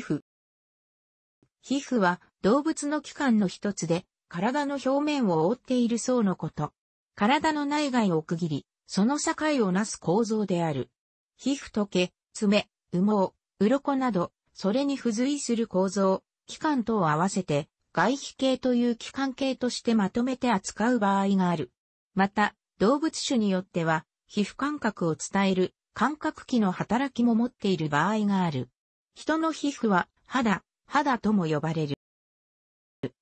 皮膚。皮膚は動物の器官の一つで、体の表面を覆っている層のこと。体の内外を区切り、その境をなす構造である。皮膚と毛、爪、羽毛、鱗など、それに付随する構造、器官とを合わせて、外皮系という器官系としてまとめて扱う場合がある。また、動物種によっては、皮膚感覚を伝える感覚器の働きも持っている場合がある。人の皮膚は肌、肌とも呼ばれる。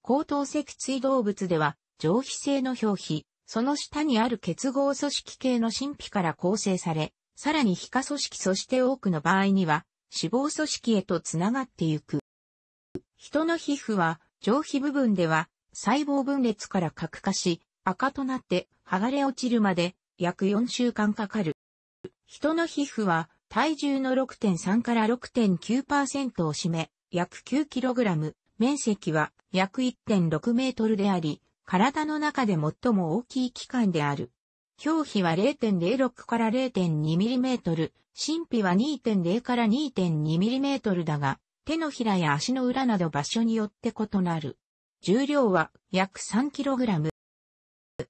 高等脊椎動物では上皮性の表皮、その下にある結合組織系の神秘から構成され、さらに皮下組織そして多くの場合には脂肪組織へとつながってゆく。人の皮膚は上皮部分では細胞分裂から核化し赤となって剥がれ落ちるまで約4週間かかる。人の皮膚は体重の6.3から6.9%を占め、約 9kg、面積は約1.6メートルであり、体の中で最も大きい器官である。表皮は0.06から0.2ミリメートル、神秘は2.0から2.2ミリメートルだが、手のひらや足の裏など場所によって異なる。重量は約 3kg。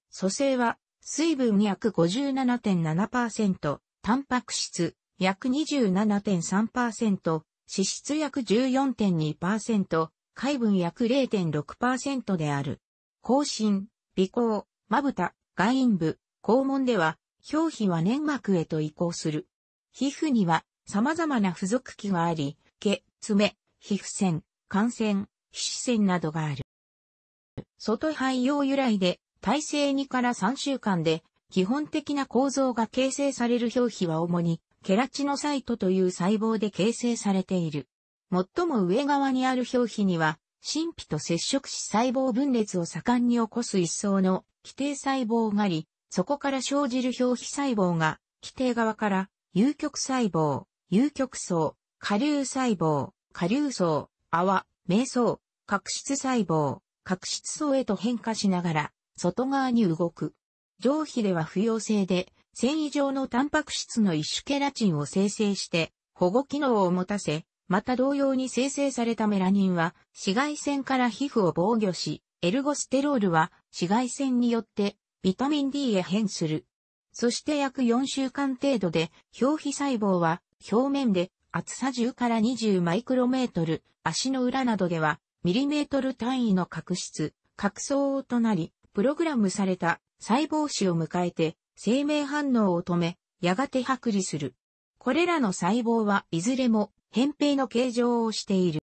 蘇生は水分約57.7%、タンパク質約27.3%、脂質約14.2%、海分約0.6%である。口唇、鼻孔、まぶた、外陰部、肛門では、表皮は粘膜へと移行する。皮膚には様々な付属器があり、毛、爪、皮膚腺、汗腺、皮脂腺などがある。外肺用由来で、体制2から3週間で、基本的な構造が形成される表皮は主に、ケラチノサイトという細胞で形成されている。最も上側にある表皮には、神秘と接触し細胞分裂を盛んに起こす一層の規定細胞があり、そこから生じる表皮細胞が、規定側から、有極細胞、有極層、下流細胞、下流層、泡、瞑想、角質細胞、角質層へと変化しながら、外側に動く。上皮では不溶性で、繊維状のタンパク質の一種ケラチンを生成して保護機能を持たせ、また同様に生成されたメラニンは紫外線から皮膚を防御し、エルゴステロールは紫外線によってビタミン D へ変する。そして約4週間程度で表皮細胞は表面で厚さ10から20マイクロメートル、足の裏などではミリメートル単位の角質、角層となり、プログラムされた細胞子を迎えて生命反応を止め、やがて剥離する。これらの細胞はいずれも扁平の形状をしている。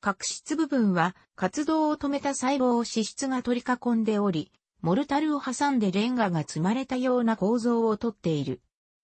角質部分は活動を止めた細胞を脂質が取り囲んでおり、モルタルを挟んでレンガが積まれたような構造をとっている。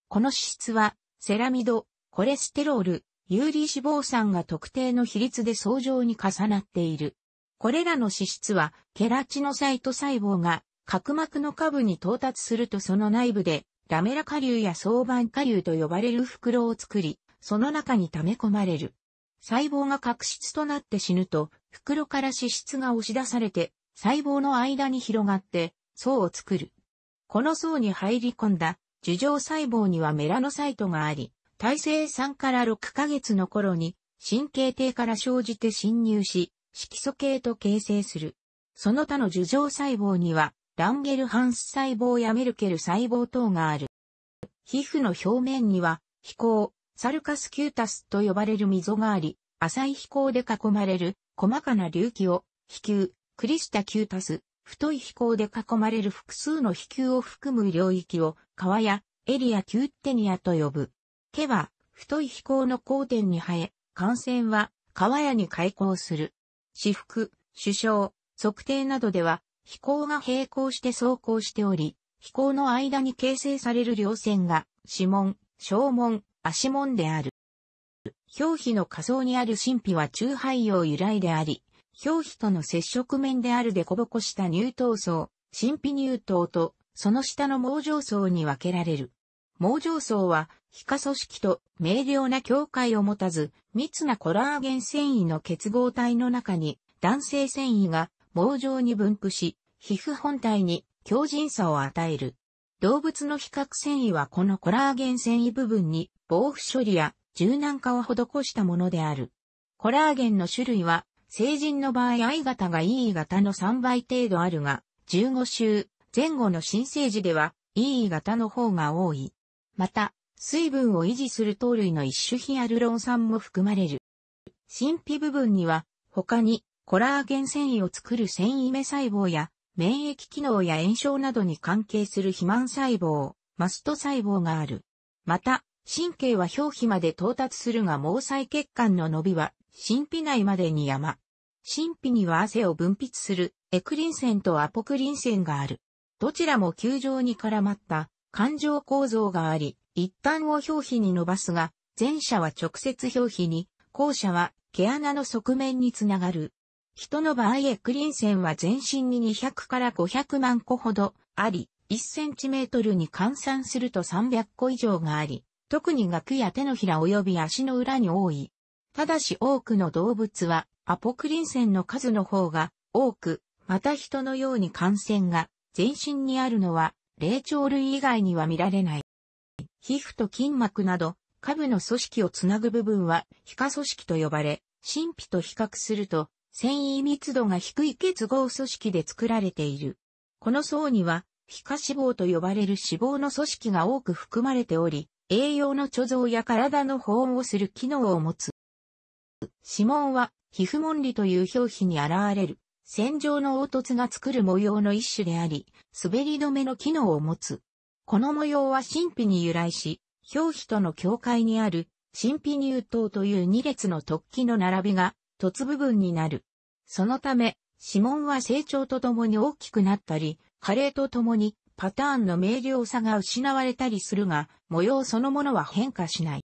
この脂質はセラミド、コレステロール、有利脂肪酸が特定の比率で相乗に重なっている。これらの脂質はケラチノサイト細胞が角膜の下部に到達するとその内部で、ラメラ下流や相板下流と呼ばれる袋を作り、その中に溜め込まれる。細胞が角質となって死ぬと、袋から脂質が押し出されて、細胞の間に広がって、層を作る。この層に入り込んだ、樹状細胞にはメラノサイトがあり、体制3から6ヶ月の頃に、神経底から生じて侵入し、色素系と形成する。その他の樹状細胞には、ランゲルハンス細胞やメルケル細胞等がある。皮膚の表面には、飛行、サルカスキュータスと呼ばれる溝があり、浅い飛行で囲まれる細かな隆起を、飛球、クリスタキュータス、太い飛行で囲まれる複数の飛球を含む領域を、川やエリアキューテニアと呼ぶ。毛は、太い飛行の交点に生え、感染は、川やに開口する。私服、首相、測定などでは、飛行が並行して走行しており、飛行の間に形成される稜線が、指紋、小門、足門である。表皮の下層にある神秘は中肺用由来であり、表皮との接触面である凸凹した乳頭層、神秘乳頭と、その下の毛状層に分けられる。毛状層は、皮下組織と明瞭な境界を持たず、密なコラーゲン繊維の結合体の中に、男性繊維が毛状に分布し、皮膚本体に強靭さを与える。動物の比較繊維はこのコラーゲン繊維部分に防腐処理や柔軟化を施したものである。コラーゲンの種類は、成人の場合 I 型が E 型の3倍程度あるが、15週前後の新生児では E 型の方が多い。また、水分を維持する糖類の一種ヒアルロン酸も含まれる。神秘部分には、他にコラーゲン繊維を作る繊維目細胞や、免疫機能や炎症などに関係する肥満細胞、マスト細胞がある。また、神経は表皮まで到達するが毛細血管の伸びは、神秘内までに山。神秘には汗を分泌する、エクリン腺とアポクリン腺がある。どちらも球状に絡まった感情構造があり、一端を表皮に伸ばすが、前者は直接表皮に、後者は毛穴の側面につながる。人の場合エクリンンは全身に200から500万個ほどあり、1センチメートルに換算すると300個以上があり、特に額や手のひら及び足の裏に多い。ただし多くの動物はアポクリンンの数の方が多く、また人のように感染が全身にあるのは霊長類以外には見られない。皮膚と筋膜など、下部の組織をつなぐ部分は皮下組織と呼ばれ、神秘と比較すると繊維密度が低い結合組織で作られている。この層には、皮下脂肪と呼ばれる脂肪の組織が多く含まれており、栄養の貯蔵や体の保温をする機能を持つ。指紋は、皮膚紋理という表皮に現れる、線状の凹凸が作る模様の一種であり、滑り止めの機能を持つ。この模様は神秘に由来し、表皮との境界にある、神秘乳頭という2列の突起の並びが凸部分になる。そのため、指紋は成長とともに大きくなったり、加齢とともにパターンの明瞭さが失われたりするが、模様そのものは変化しない。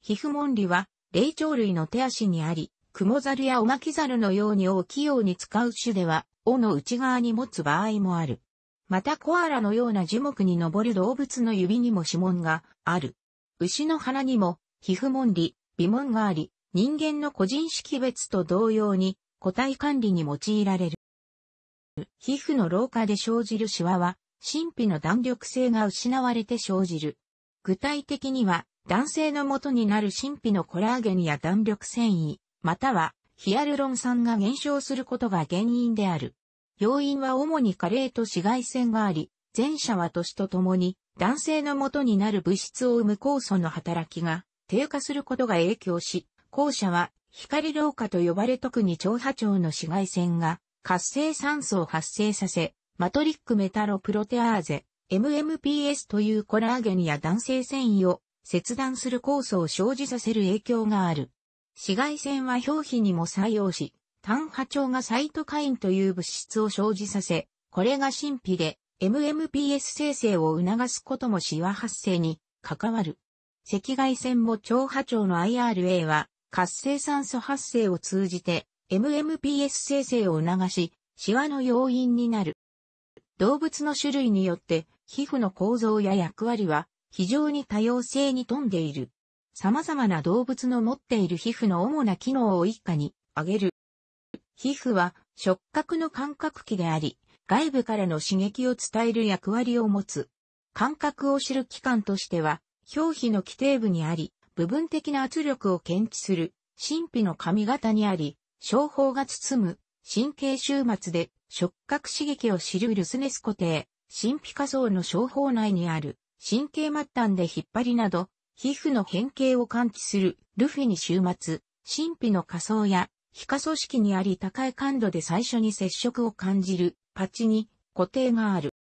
皮膚紋理は、霊長類の手足にあり、クモザルやオマキザルのようにを器用に使う種では、尾の内側に持つ場合もある。またコアラのような樹木に登る動物の指にも指紋がある。牛の鼻にも皮膚紋理、鼻紋があり、人間の個人識別と同様に個体管理に用いられる。皮膚の老化で生じるシワは、神秘の弾力性が失われて生じる。具体的には、男性の元になる神秘のコラーゲンや弾力繊維、またはヒアルロン酸が減少することが原因である。要因は主に加齢と紫外線があり、前者は年とともに男性の元になる物質を生む酵素の働きが低下することが影響し、校舎は光老化と呼ばれ特に長波長の紫外線が活性酸素を発生させ、マトリックメタロプロテアーゼ、MMPS というコラーゲンや弾性繊維を切断する酵素を生じさせる影響がある。紫外線は表皮にも作用し、単波長がサイトカインという物質を生じさせ、これが神秘で MMPS 生成を促すこともシワ発生に関わる。赤外線も超波長の IRA は活性酸素発生を通じて MMPS 生成を促し、シワの要因になる。動物の種類によって皮膚の構造や役割は非常に多様性に富んでいる。様々な動物の持っている皮膚の主な機能を一家に挙げる。皮膚は触覚の感覚器であり、外部からの刺激を伝える役割を持つ。感覚を知る器官としては、表皮の基底部にあり、部分的な圧力を検知する神秘の髪型にあり、商法が包む神経終末で触覚刺激を知るルスネス固定、神秘仮想の商法内にある神経末端で引っ張りなど、皮膚の変形を感知するルフィに終末、神秘の仮想や皮下組織にあり高い感度で最初に接触を感じるパチに固定がある。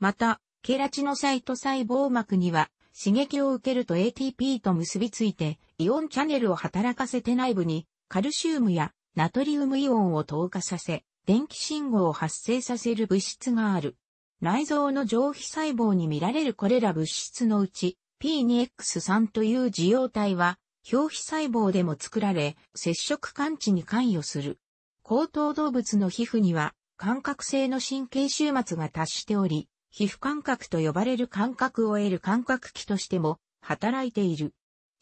また、ケラチノサイト細胞膜には刺激を受けると ATP と結びついて、イオンチャネルを働かせて内部に、カルシウムやナトリウムイオンを透過させ、電気信号を発生させる物質がある。内臓の上皮細胞に見られるこれら物質のうち、P2X3 という受容体は、表皮細胞でも作られ、接触感知に関与する。高等動物の皮膚には、感覚性の神経終末が達しており、皮膚感覚と呼ばれる感覚を得る感覚器としても働いている。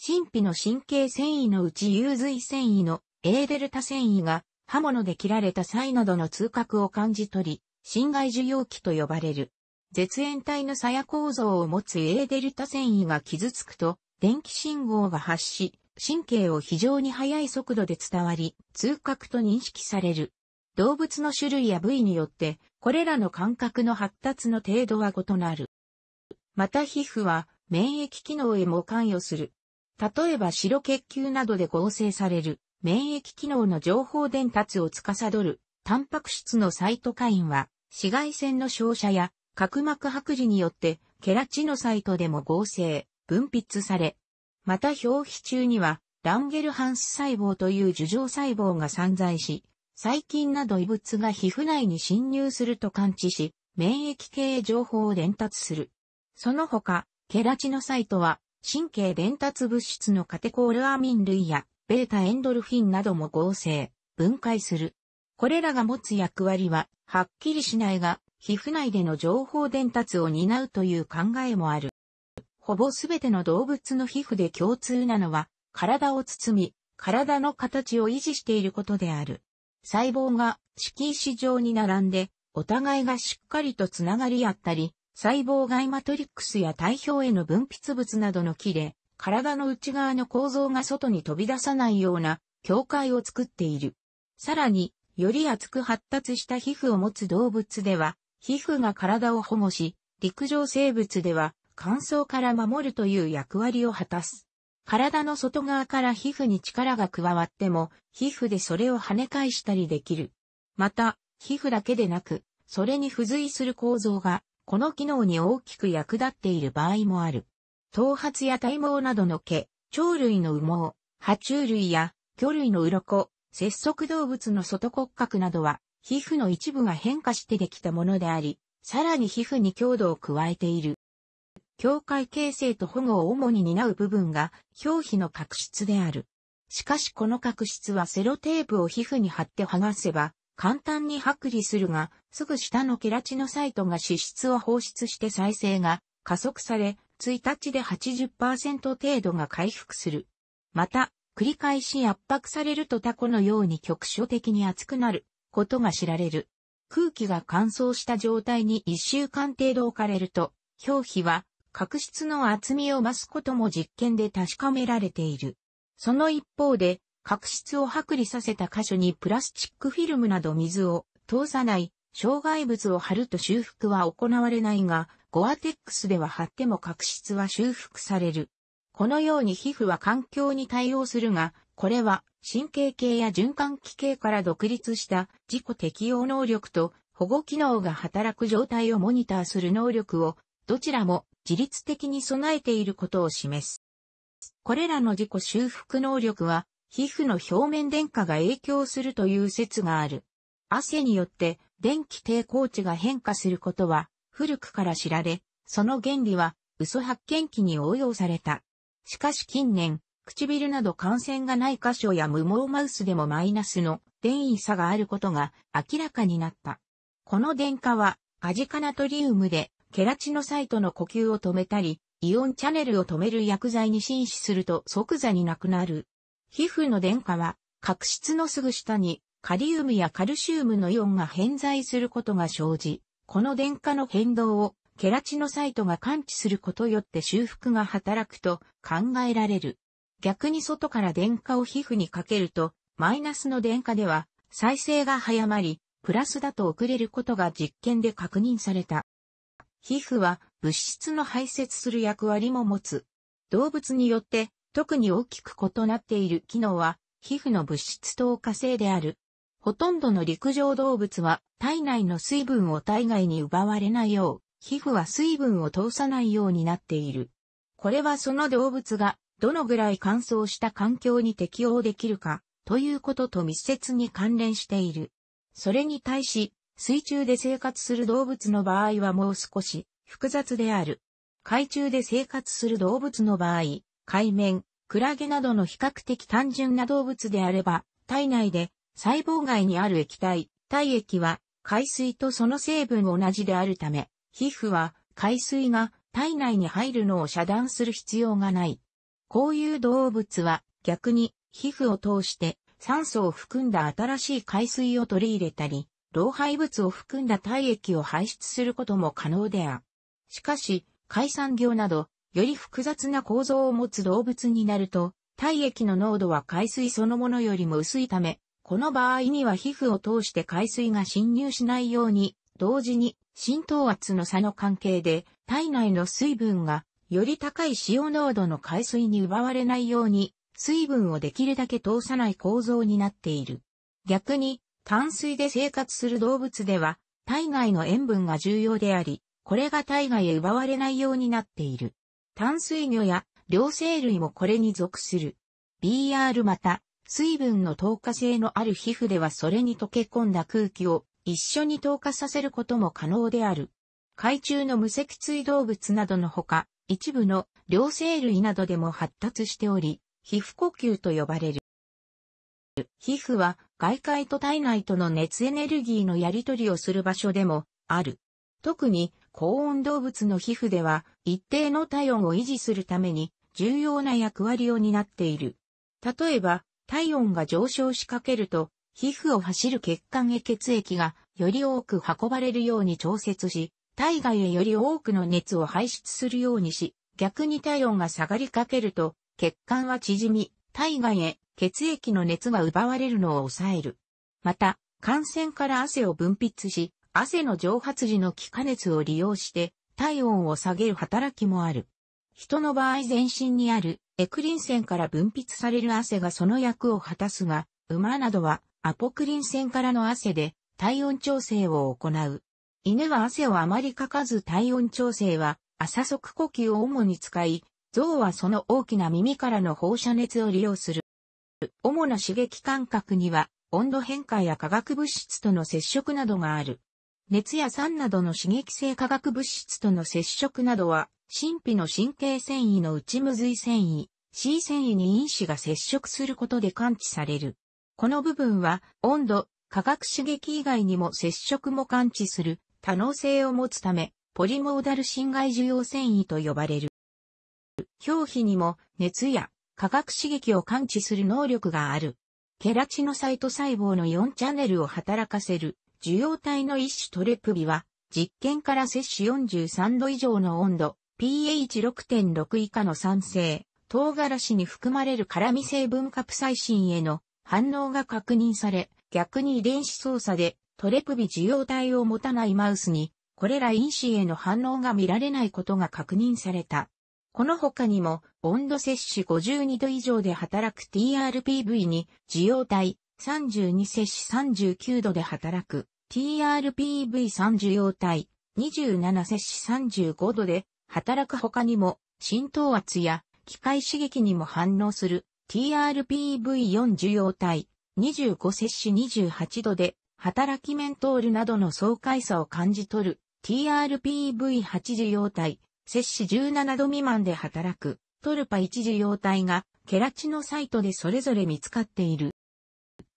神秘の神経繊維のうち有髄繊維の A デルタ繊維が刃物で切られた際などの痛覚を感じ取り、侵害受容器と呼ばれる。絶縁体の鞘構造を持つ A デルタ繊維が傷つくと、電気信号が発し、神経を非常に速い速度で伝わり、痛覚と認識される。動物の種類や部位によって、これらの感覚の発達の程度は異なる。また皮膚は免疫機能へも関与する。例えば白血球などで合成される免疫機能の情報伝達を司るタンパク質のサイトカインは紫外線の照射や角膜剥離によってケラチノサイトでも合成、分泌され、また表皮中にはランゲルハンス細胞という樹状細胞が散在し、細菌など異物が皮膚内に侵入すると感知し、免疫系へ情報を伝達する。その他、ケラチノサイトは、神経伝達物質のカテコールアミン類や、ベータエンドルフィンなども合成、分解する。これらが持つ役割は、はっきりしないが、皮膚内での情報伝達を担うという考えもある。ほぼすべての動物の皮膚で共通なのは、体を包み、体の形を維持していることである。細胞が色石状に並んで、お互いがしっかりとつながり合ったり、細胞外マトリックスや体表への分泌物などの木で、体の内側の構造が外に飛び出さないような境界を作っている。さらに、より厚く発達した皮膚を持つ動物では、皮膚が体を保護し、陸上生物では乾燥から守るという役割を果たす。体の外側から皮膚に力が加わっても、皮膚でそれを跳ね返したりできる。また、皮膚だけでなく、それに付随する構造が、この機能に大きく役立っている場合もある。頭髪や体毛などの毛、鳥類の羽毛、爬虫類や魚類の鱗、節足動物の外骨格などは、皮膚の一部が変化してできたものであり、さらに皮膚に強度を加えている。境界形成と保護を主に担う部分が表皮の角質である。しかしこの角質はセロテープを皮膚に貼って剥がせば簡単に剥離するが、すぐ下のケラチノサイトが脂質を放出して再生が加速され、1日で80%程度が回復する。また、繰り返し圧迫されるとタコのように局所的に熱くなることが知られる。空気が乾燥した状態に1週間程度置かれると、表皮は角質の厚みを増すことも実験で確かめられている。その一方で、角質を剥離させた箇所にプラスチックフィルムなど水を通さない障害物を貼ると修復は行われないが、ゴアテックスでは貼っても角質は修復される。このように皮膚は環境に対応するが、これは神経系や循環器系から独立した自己適応能力と保護機能が働く状態をモニターする能力をどちらも自律的に備えていることを示す。これらの自己修復能力は、皮膚の表面電荷が影響するという説がある。汗によって電気抵抗値が変化することは古くから知られ、その原理は嘘発見器に応用された。しかし近年、唇など感染がない箇所や無毛マウスでもマイナスの電位差があることが明らかになった。この電荷はアジカナトリウムでケラチノサイトの呼吸を止めたり、イオンチャネルを止める薬剤に侵死すると即座になくなる。皮膚の電化は、角質のすぐ下にカリウムやカルシウムのイオンが偏在することが生じ、この電化の変動をケラチノサイトが感知することよって修復が働くと考えられる。逆に外から電化を皮膚にかけると、マイナスの電化では再生が早まり、プラスだと遅れることが実験で確認された。皮膚は物質の排泄する役割も持つ。動物によって特に大きく異なっている機能は皮膚の物質等化性である。ほとんどの陸上動物は体内の水分を体外に奪われないよう、皮膚は水分を通さないようになっている。これはその動物がどのぐらい乾燥した環境に適応できるかということと密接に関連している。それに対し水中で生活する動物の場合はもう少し複雑である。海中で生活する動物の場合、海面、クラゲなどの比較的単純な動物であれば、体内で細胞外にある液体、体液は海水とその成分同じであるため、皮膚は海水が体内に入るのを遮断する必要がない。こういう動物は逆に皮膚を通して酸素を含んだ新しい海水を取り入れたり、老廃物を含んだ体液を排出することも可能である。しかし、海産業など、より複雑な構造を持つ動物になると、体液の濃度は海水そのものよりも薄いため、この場合には皮膚を通して海水が侵入しないように、同時に浸透圧の差の関係で、体内の水分がより高い塩濃度の海水に奪われないように、水分をできるだけ通さない構造になっている。逆に、淡水で生活する動物では、体外の塩分が重要であり、これが体外へ奪われないようになっている。淡水魚や両生類もこれに属する。BR また、水分の透過性のある皮膚ではそれに溶け込んだ空気を一緒に透過させることも可能である。海中の無脊椎動物などのほか、一部の両生類などでも発達しており、皮膚呼吸と呼ばれる。皮膚は外界と体内との熱エネルギーのやり取りをする場所でもある。特に高温動物の皮膚では一定の体温を維持するために重要な役割を担っている。例えば体温が上昇しかけると皮膚を走る血管へ血液がより多く運ばれるように調節し、体外へより多くの熱を排出するようにし、逆に体温が下がりかけると血管は縮み、体外へ血液の熱が奪われるのを抑える。また、感染から汗を分泌し、汗の蒸発時の気化熱を利用して体温を下げる働きもある。人の場合全身にあるエクリン腺から分泌される汗がその役を果たすが、馬などはアポクリン腺からの汗で体温調整を行う。犬は汗をあまりかかず体温調整は浅足呼吸を主に使い、象はその大きな耳からの放射熱を利用する。主な刺激感覚には、温度変化や化学物質との接触などがある。熱や酸などの刺激性化学物質との接触などは、神秘の神経繊維の内無髄繊維、C 繊維に因子が接触することで感知される。この部分は、温度、化学刺激以外にも接触も感知する多能性を持つため、ポリモーダル侵害受容繊維と呼ばれる。表皮にも熱や化学刺激を感知する能力がある。ケラチノサイト細胞の4チャンネルを働かせる受容体の一種トレプビは、実験から摂取43度以上の温度、pH6.6 以下の酸性、唐辛子に含まれる辛味成分カプサイシンへの反応が確認され、逆に遺伝子操作でトレプビ受容体を持たないマウスに、これら因子への反応が見られないことが確認された。この他にも、温度摂取52度以上で働く TRPV に、受容体32摂取39度で働く TRPV3 受容体27摂取35度で働く他にも、浸透圧や機械刺激にも反応する TRPV4 受容体25摂取28度で働きメントールなどの爽快さを感じ取る TRPV8 受容体摂氏17度未満で働く、トルパ一次容体が、ケラチのサイトでそれぞれ見つかっている。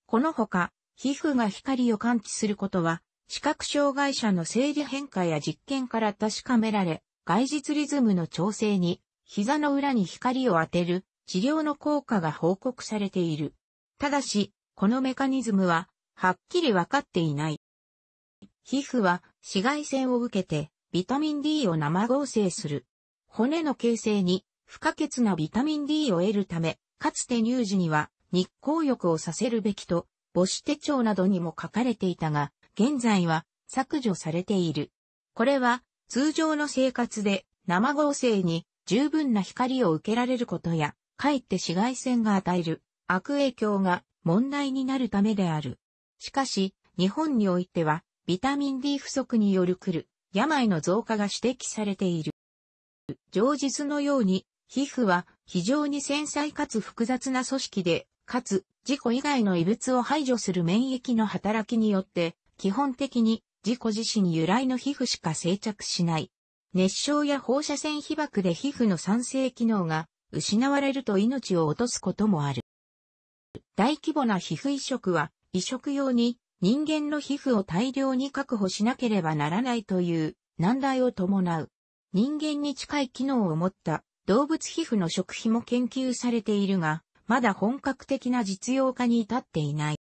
このほか、皮膚が光を感知することは、視覚障害者の生理変化や実験から確かめられ、外実リズムの調整に、膝の裏に光を当てる、治療の効果が報告されている。ただし、このメカニズムは、はっきりわかっていない。皮膚は紫外線を受けてビタミン D を生合成する。骨の形成に不可欠なビタミン D を得るため、かつて乳児には日光浴をさせるべきと、母子手帳などにも書かれていたが、現在は削除されている。これは通常の生活で生合成に十分な光を受けられることや、かえって紫外線が与える悪影響が問題になるためである。しかし、日本においてはビタミン D 不足による来る病の増加が指摘されている。上述のように、皮膚は非常に繊細かつ複雑な組織で、かつ自己以外の異物を排除する免疫の働きによって、基本的に自己自身由来の皮膚しか生着しない。熱傷や放射線被曝で皮膚の酸性機能が失われると命を落とすこともある。大規模な皮膚移植は移植用に人間の皮膚を大量に確保しなければならないという難題を伴う。人間に近い機能を持った動物皮膚の食費も研究されているが、まだ本格的な実用化に至っていない。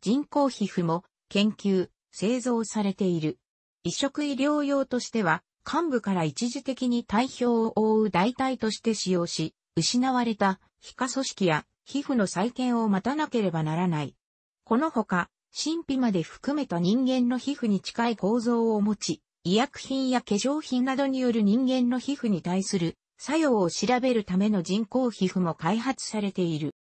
人工皮膚も研究、製造されている。移植医療用としては、幹部から一時的に体表を覆う代替として使用し、失われた皮下組織や皮膚の再建を待たなければならない。このほか、神秘まで含めた人間の皮膚に近い構造を持ち、医薬品や化粧品などによる人間の皮膚に対する作用を調べるための人工皮膚も開発されている。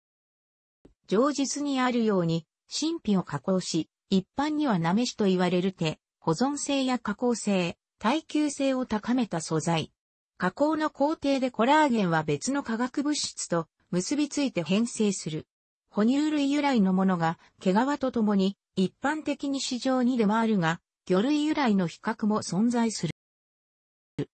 上述にあるように、神秘を加工し、一般にはなめしと言われる手、保存性や加工性、耐久性を高めた素材。加工の工程でコラーゲンは別の化学物質と結びついて変性する。哺乳類由来のものが、毛皮とともに、一般的に市場に出回るが、魚類由来の比較も存在する。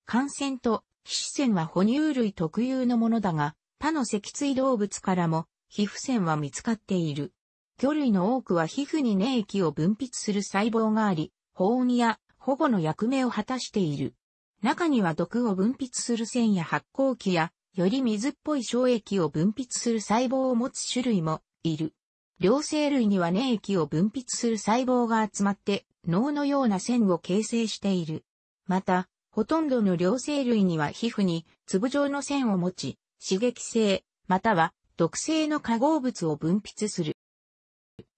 感染と皮脂腺は哺乳類特有のものだが、他の脊椎動物からも皮膚腺は見つかっている。魚類の多くは皮膚に粘液を分泌する細胞があり、保温や保護の役目を果たしている。中には毒を分泌する腺や発酵器や、より水っぽい小液を分泌する細胞を持つ種類もいる。両生類には粘液を分泌する細胞が集まって脳のような線を形成している。また、ほとんどの両生類には皮膚に粒状の線を持ち、刺激性、または毒性の化合物を分泌する。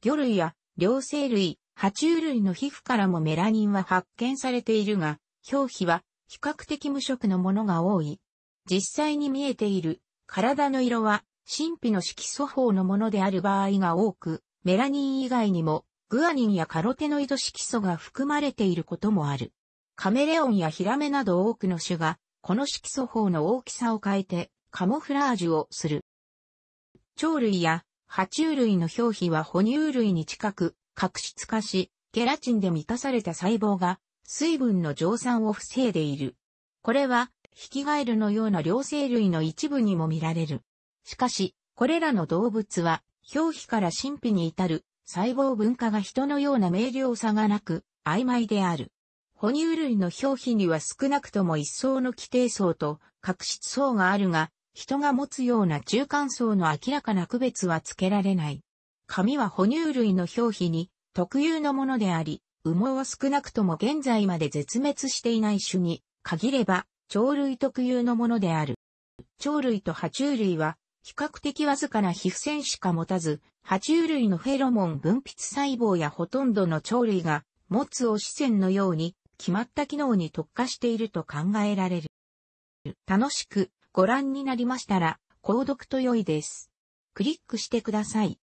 魚類や両生類、爬虫類の皮膚からもメラニンは発見されているが、表皮は比較的無色のものが多い。実際に見えている体の色は神秘の色素法のものである場合が多く、メラニン以外にも、グアニンやカロテノイド色素が含まれていることもある。カメレオンやヒラメなど多くの種が、この色素法の大きさを変えて、カモフラージュをする。鳥類や爬虫類の表皮は哺乳類に近く、角質化し、ゲラチンで満たされた細胞が、水分の蒸散を防いでいる。これは、ヒキガエルのような両生類の一部にも見られる。しかし、これらの動物は、表皮から神秘に至る細胞分化が人のような明瞭さがなく、曖昧である。哺乳類の表皮には少なくとも一層の規定層と角質層があるが、人が持つような中間層の明らかな区別はつけられない。髪は哺乳類の表皮に特有のものであり、羽毛は少なくとも現在まで絶滅していない種に限れば、鳥類特有のものである。鳥類と爬虫類は比較的わずかな皮膚腺しか持たず、爬虫類のフェロモン分泌細胞やほとんどの鳥類が持つお視腺のように決まった機能に特化していると考えられる。楽しくご覧になりましたら、購読と良いです。クリックしてください。